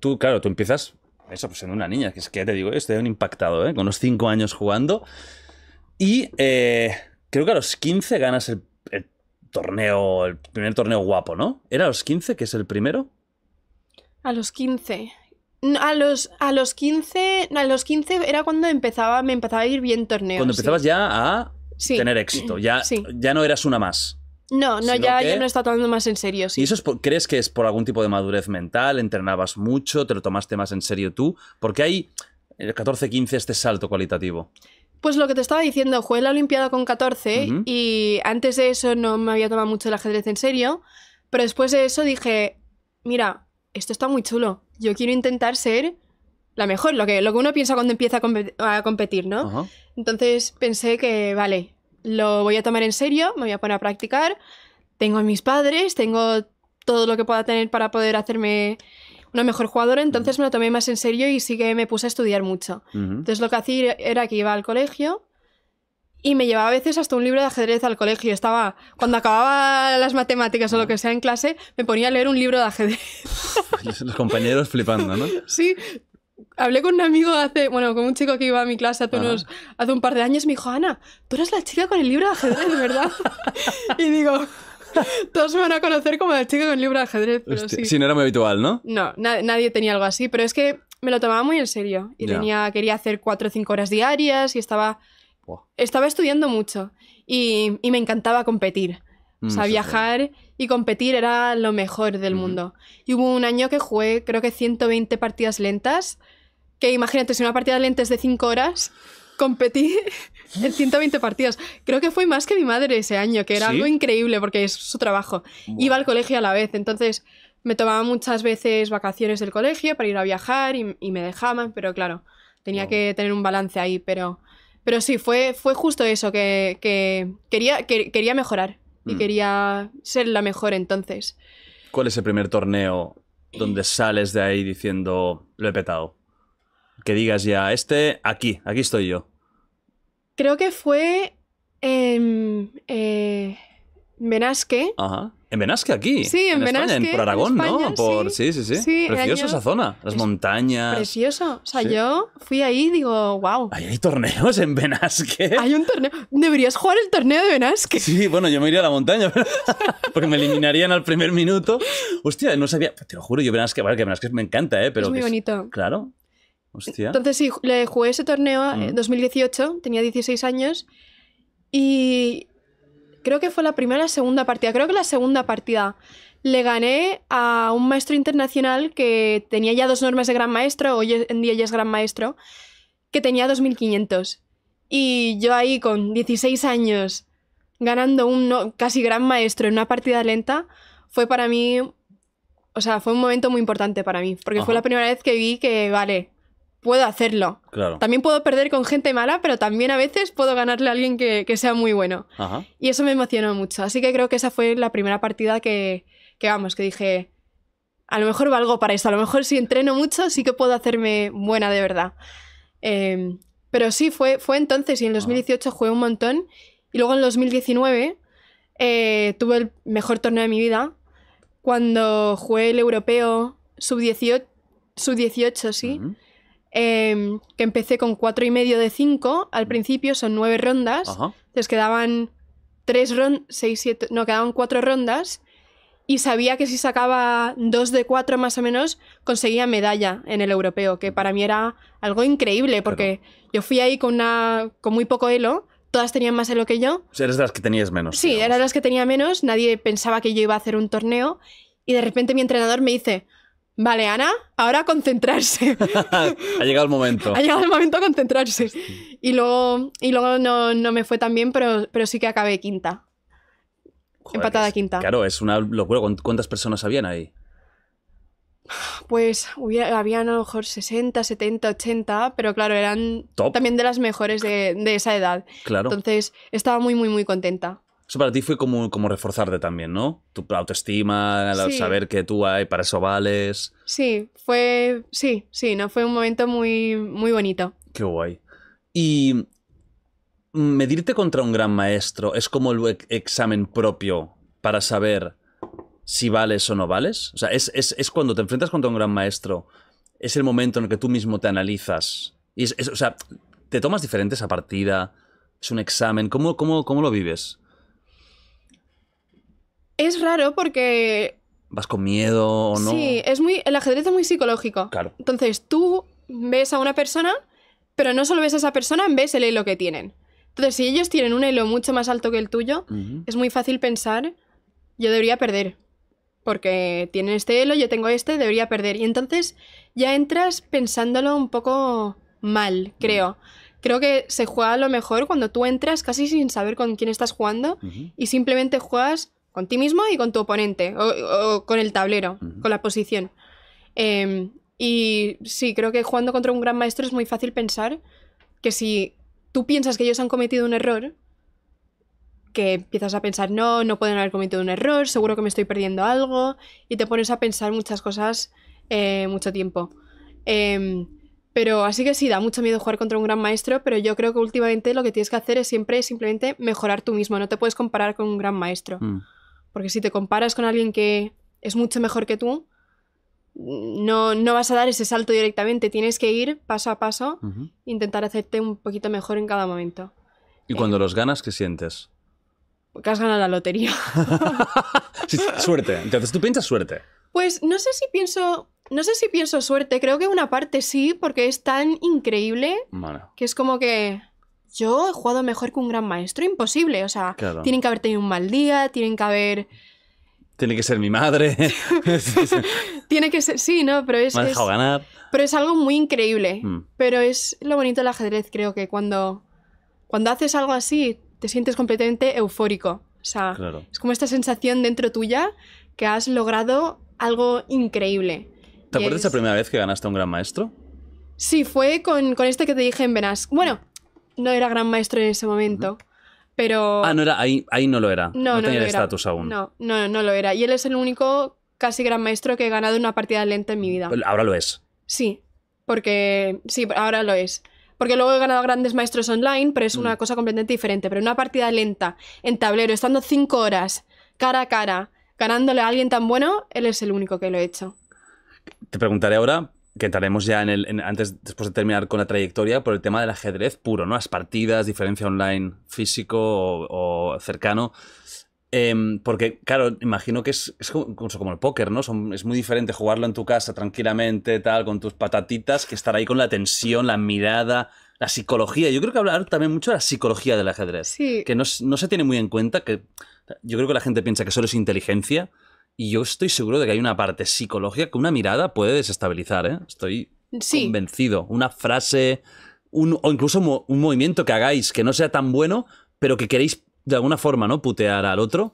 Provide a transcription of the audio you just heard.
Tú, claro, tú empiezas eso, pues en una niña, que es que ya te digo, estoy un impactado, ¿eh? con los 5 años jugando. Y eh, creo que a los 15 ganas el, torneo, el primer torneo guapo, ¿no? ¿Era a los 15 que es el primero? A los 15. a, los, a los 15. a los 15 era cuando empezaba, me empezaba a ir bien torneo. Cuando empezabas ya a tener éxito. Ya, ya no eras una más. No, no, ya, no está tomando más en serio. ¿Y eso es crees que es por algún tipo de madurez mental? ¿Entrenabas mucho? ¿Te lo tomaste más en serio tú? Porque hay en el 14-15 este salto cualitativo. Pues lo que te estaba diciendo, jugué la Olimpiada con 14 y antes de eso no me había tomado mucho el ajedrez en serio, pero después de eso dije, mira, esto está muy chulo, yo quiero intentar ser la mejor, lo que, lo que uno piensa cuando empieza a, competir, ¿no? Entonces pensé que, vale, lo voy a tomar en serio, me voy a poner a practicar, tengo a mis padres, tengo todo lo que pueda tener para poder hacerme una mejor jugadora, entonces me lo tomé más en serio y sí que me puse a estudiar mucho. Entonces lo que hacía era que iba al colegio y me llevaba a veces hasta un libro de ajedrez al colegio. Estaba, cuando acababa las matemáticas o lo que sea en clase, me ponía a leer un libro de ajedrez. Los compañeros flipando, ¿no? Sí, hablé con un amigo hace, bueno, con un chico que iba a mi clase hace, unos, hace un par de años, me dijo, Ana, tú eres la chica con el libro de ajedrez, ¿verdad? y digo, todos me van a conocer como la chica con el libro de ajedrez. Pero sí. Si no era muy habitual, ¿no? No, nadie tenía algo así, pero es que me lo tomaba muy en serio y tenía, quería hacer cuatro o cinco horas diarias y estaba, estaba estudiando mucho y, y, me encantaba competir. Mm, o sea, viajar y competir era lo mejor del mundo. Y hubo un año que jugué, creo que 120 partidas lentas que imagínate, si una partida de lentes de 5 horas, competí en 120 partidas. Creo que fue más que mi madre ese año, que era algo increíble porque es su trabajo. Iba al colegio a la vez, entonces me tomaba muchas veces vacaciones del colegio para ir a viajar y, me dejaban, pero claro, tenía que tener un balance ahí, pero, pero sí, fue, fue justo eso, que, quería, quería mejorar y mm. quería ser la mejor entonces. ¿Cuál es el primer torneo donde sales de ahí diciendo, lo he petado? que digas ya, este, aquí, aquí estoy yo? Creo que fue en eh, Benasque. Ajá. ¿En Benasque aquí? Sí, en, Benasque. por Aragón, ¿no? sí, sí, sí. Preciosa esa zona. Las montañas. Precioso. O sea, yo fui ahí y digo, wow. ¿Hay, torneos en Benasque. Hay un torneo. Deberías jugar el torneo de Benasque. Sí, bueno, yo me iría a la montaña, porque me eliminarían al primer minuto. Hostia, no sabía. Te lo juro, yo Benasque, vale, que Benasque me encanta, ¿eh? Pero es muy bonito. claro. Entonces sí, le jugué ese torneo en eh, 2018, mm. tenía 16 años y creo que fue la primera o segunda partida, creo que la segunda partida. Le gané a un maestro internacional que tenía ya dos normas de gran maestro, hoy en día ya es gran maestro, que tenía 2500. Y yo ahí con 16 años ganando un casi gran maestro en una partida lenta fue para mí, o sea, fue un momento muy importante para mí, porque fue la primera vez que vi que, vale, puedo hacerlo. También puedo perder con gente mala, pero también a veces puedo ganarle a alguien que, sea muy bueno. Y eso me emocionó mucho. Así que creo que esa fue la primera partida que, que, vamos, que dije, a lo mejor valgo para esto, a lo mejor si entreno mucho sí que puedo hacerme buena de verdad. Em, pero sí, fue, fue entonces y en 2018 jugué un montón y luego en 2019 eh, tuve el mejor torneo de mi vida cuando jugué el europeo sub-18, sub sí. Em, que empecé con cuatro y medio de cinco. Al mm. principio son nueve rondas. les quedaban tres rondas, seis, no, quedaban cuatro rondas. Y sabía que si sacaba dos de cuatro más o menos, conseguía medalla en el europeo, que para mí era algo increíble, porque yo fui ahí con, una, con muy poco elo, todas tenían más elo que yo. O sea, eres de las que tenías menos. Sí, era de las que tenía menos, nadie pensaba que yo iba a hacer un torneo, y de repente mi entrenador me dice, Vale, Ana, ahora concentrarse. ha llegado el momento. Ha llegado el momento de concentrarse. Y luego, y luego no, me fue tan bien, pero, sí que acabé quinta. Empatada quinta. Claro, es una ¿Cuántas personas habían ahí? Pues habían a lo mejor 60, 70, 80, pero claro, eran también de las mejores de, de esa edad. Entonces estaba muy, muy, muy contenta. Eso para ti fue como, como reforzarte también, ¿no? Tu autoestima, saber que tú hay, para eso vales. Sí, fue. Sí, sí, no, fue un momento muy, muy bonito. Qué guay. Y medirte contra un gran maestro es como el examen propio para saber si vales o no vales. O sea, es, cuando te enfrentas contra un gran maestro, es el momento en el que tú mismo te analizas. Y o sea, te tomas diferente esa partida, es un examen. ¿Cómo, cómo, cómo lo vives? Es raro porque... Vas con miedo o no. Sí, es muy, el ajedrez es muy psicológico. Claro. Entonces tú ves a una persona, pero no solo ves a esa persona, ves el hilo que tienen. Entonces, si ellos tienen un hilo mucho más alto que el tuyo, es muy fácil pensar, yo debería perder. Porque tienen este hilo, yo tengo este, debería perder. Y entonces ya entras pensándolo un poco mal, creo. Creo que se juega a lo mejor cuando tú entras casi sin saber con quién estás jugando y simplemente juegas con ti mismo y con tu oponente, o, con el tablero, con la posición. Em, y sí, creo que jugando contra un gran maestro es muy fácil pensar que si tú piensas que ellos han cometido un error, que empiezas a pensar, no, no pueden haber cometido un error, seguro que me estoy perdiendo algo, y te pones a pensar muchas cosas eh, mucho tiempo. Em, pero así que sí, da mucho miedo jugar contra un gran maestro, pero yo creo que últimamente lo que tienes que hacer es siempre simplemente mejorar tú mismo, no te puedes comparar con un gran maestro. Mm. Porque si te comparas con alguien que es mucho mejor que tú, no, no vas a dar ese salto directamente, tienes que ir paso a paso, e intentar hacerte un poquito mejor en cada momento. ¿Y eh, cuando los ganas, qué sientes? Que has ganado la lotería. suerte. Entonces, ¿tú piensas suerte? Pues no sé si pienso. No sé si pienso suerte. Creo que una parte sí, porque es tan increíble. Que es como que yo he jugado mejor que un gran maestro, imposible. O sea, tienen que haber tenido un mal día, tienen que haber... Tiene que ser mi madre. Tiene que ser, sí, ¿no? Pero es... Me ha dejado ganar. Pero es algo muy increíble. Mm. Pero es lo bonito del ajedrez, creo que cuando, cuando haces algo así, te sientes completamente eufórico. O sea, es como esta sensación dentro tuya que has logrado algo increíble. ¿Te acuerdas la primera vez que ganaste a un gran maestro? Sí, fue con, con este que te dije en Venas. Bueno, no era gran maestro en ese momento. Pero... Ah, no era, ahí, ahí no lo era. No, no, no tenía el estatus aún. No, no, lo era. Y él es el único casi gran maestro que he ganado una partida lenta en mi vida. Ahora lo es. Sí, porque sí, ahora lo es. Porque luego he ganado grandes maestros online, pero es una mm. cosa completamente diferente. Pero una partida lenta, en tablero, estando cinco horas, cara a cara, ganándole a alguien tan bueno, él es el único que lo he hecho. Te preguntaré ahora que entraremos ya en el, antes, después de terminar con la trayectoria, por el tema del ajedrez puro, ¿no? Las partidas, diferencia online físico o, cercano. Em, porque, claro, imagino que es, como, el póker, ¿no? es muy diferente jugarlo en tu casa tranquilamente, tal, con tus patatitas, que estar ahí con la tensión, la mirada, la psicología. Yo creo que hablar también mucho de la psicología del ajedrez. Que no, no se tiene muy en cuenta, que yo creo que la gente piensa que solo es inteligencia, y yo estoy seguro de que hay una parte psicológica que una mirada puede desestabilizar, ¿eh? Estoy convencido. Una frase, un, o incluso un movimiento que hagáis que no sea tan bueno, pero que queréis de alguna forma, ¿no? Putear al otro.